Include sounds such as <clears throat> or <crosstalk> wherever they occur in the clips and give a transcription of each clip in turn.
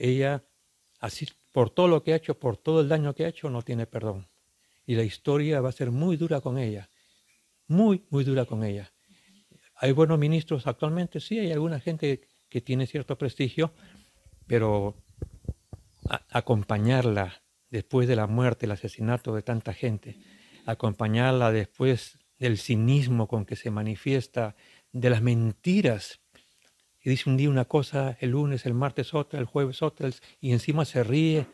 ella, así por todo lo que ha hecho, por todo el daño que ha hecho, no tiene perdón. Y la historia va a ser muy dura con ella, muy, muy dura con ella. Hay buenos ministros actualmente, sí, hay alguna gente que tiene cierto prestigio, pero acompañarla después de la muerte, el asesinato de tanta gente, acompañarla después del cinismo con que se manifiesta, de las mentiras y dice un día una cosa, el lunes, el martes otra, el jueves otra, y encima se ríe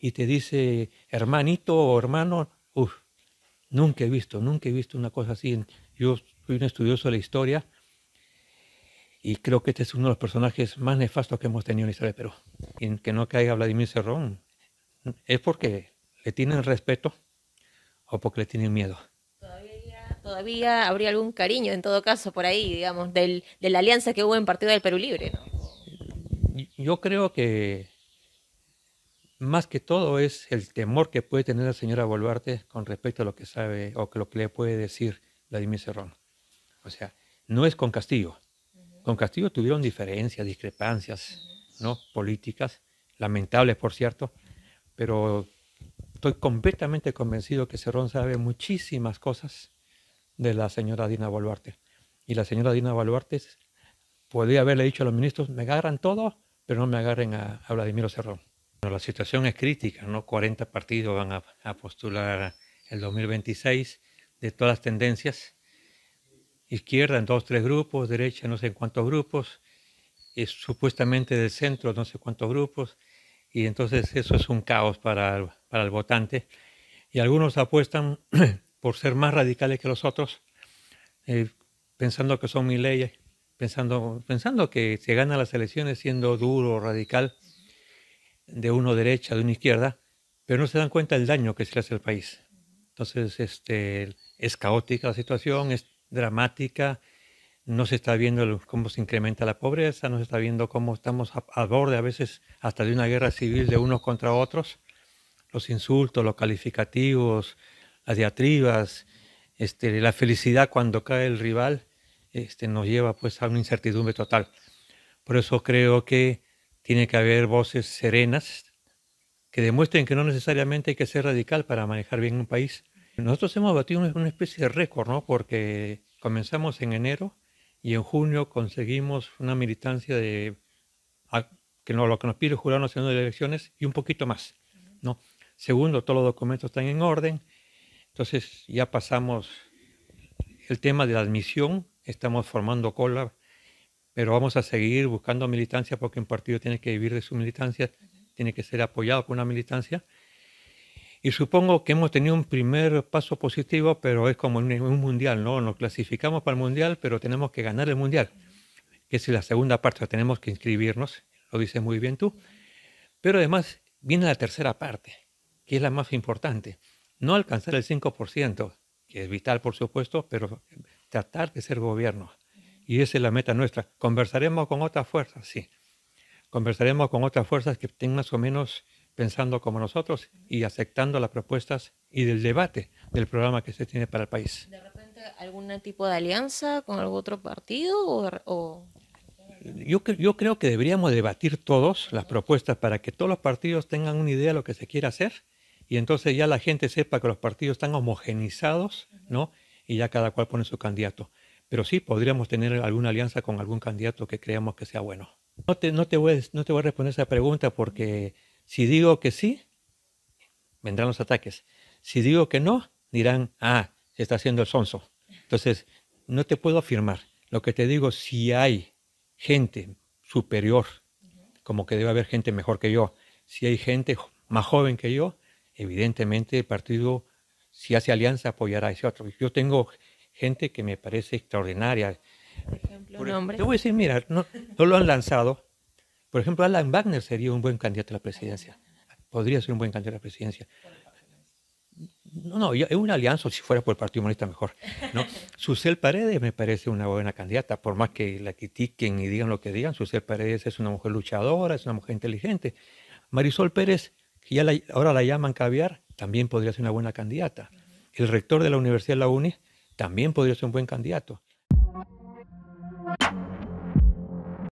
y te dice, hermanito o hermano, uff, nunca he visto, nunca he visto una cosa así. Yo soy un estudioso de la historia y creo que este es uno de los personajes más nefastos que hemos tenido en la historia de Perú. que no caiga Vladimir Cerrón es porque le tienen respeto o porque le tienen miedo todavía habría algún cariño, en todo caso, por ahí, digamos, del, de la alianza que hubo en Partido del Perú Libre, Yo creo que más que todo es el temor que puede tener la señora Boluarte con respecto a lo que sabe o que lo que le puede decir Vladimir Serrón O sea, no es con Castillo. Con Castillo tuvieron diferencias, discrepancias, ¿no? Políticas, lamentables, por cierto, pero estoy completamente convencido que Serrón sabe muchísimas cosas de la señora Dina Boluarte. Y la señora Dina Boluarte podría haberle dicho a los ministros, me agarran todos, pero no me agarren a, Vladimir Vladimiro Cerrón. la situación es crítica, ¿no? 40 partidos van a, postular el 2026 de todas las tendencias, izquierda en dos, tres grupos, derecha no sé en cuántos grupos, es eh, supuestamente del centro no sé cuántos grupos, y entonces eso es un caos para, para el votante. Y algunos apuestan <clears throat> por ser más radicales que los otros, eh, pensando que son mi leyes... pensando, pensando que se gana las elecciones siendo duro, radical, de uno derecha, de una izquierda, pero no se dan cuenta del daño que se le hace al país. Entonces, este, es caótica la situación, es dramática, no se está viendo cómo se incrementa la pobreza, no se está viendo cómo estamos a, a, borde a veces hasta de una guerra civil de unos contra otros, los insultos, los calificativos, las diatribas, este, la felicidad cuando cae el rival, este, nos lleva pues a una incertidumbre total. Por eso creo que tiene que haber voces serenas que demuestren que no necesariamente hay que ser radical para manejar bien un país. Nosotros hemos batido una especie de récord, ¿no? Porque comenzamos en enero y en junio conseguimos una militancia de que no, lo que nos pide el Jurado Nacional de Elecciones y un poquito más, ¿no? Segundo, todos los documentos están en orden. Entonces ya pasamos el tema de la admisión, estamos formando cola, pero vamos a seguir buscando militancia porque un partido tiene que vivir de su militancia, tiene que ser apoyado por una militancia. Y supongo que hemos tenido un primer paso positivo, pero es como en un mundial, ¿no? Nos clasificamos para el mundial, pero tenemos que ganar el mundial, que es la segunda parte, tenemos que inscribirnos, lo dices muy bien tú. Pero además viene la tercera parte, que es la más importante no alcanzar el 5%, que es vital por supuesto, pero tratar de ser gobierno. Y esa es la meta nuestra. Conversaremos con otras fuerzas, sí. Conversaremos con otras fuerzas que estén más o menos pensando como nosotros y aceptando las propuestas y del debate del programa que se tiene para el país. ¿De repente algún tipo de alianza con algún otro partido? Yo, yo creo que deberíamos debatir todos las propuestas para que todos los partidos tengan una idea de lo que se quiere hacer y entonces ya la gente sepa que los partidos están homogenizados, ¿no? Y ya cada cual pone su candidato. Pero sí podríamos tener alguna alianza con algún candidato que creamos que sea bueno. No te, no te, voy, no te voy a responder esa pregunta porque si digo que sí, vendrán los ataques. Si digo que no, dirán, ah, se está haciendo el sonso. Entonces, no te puedo afirmar. Lo que te digo, si hay gente superior, como que debe haber gente mejor que yo, si hay gente más joven que yo, evidentemente el partido, si hace alianza, apoyará a ese otro. Yo tengo gente que me parece extraordinaria. Por ejemplo, te voy a decir, mira, no, lo han lanzado. Por ejemplo, Alan Wagner sería un buen candidato a la presidencia. Podría ser un buen candidato a la presidencia. No, no, es una alianza, si fuera por el Partido Humanista mejor. ¿no? <laughs> Susel Paredes me parece una buena candidata, por más que la critiquen y digan lo que digan, Susel Paredes es una mujer luchadora, es una mujer inteligente. Marisol Pérez y ahora la llaman caviar, también podría ser una buena candidata. El rector de la Universidad de la UNI también podría ser un buen candidato.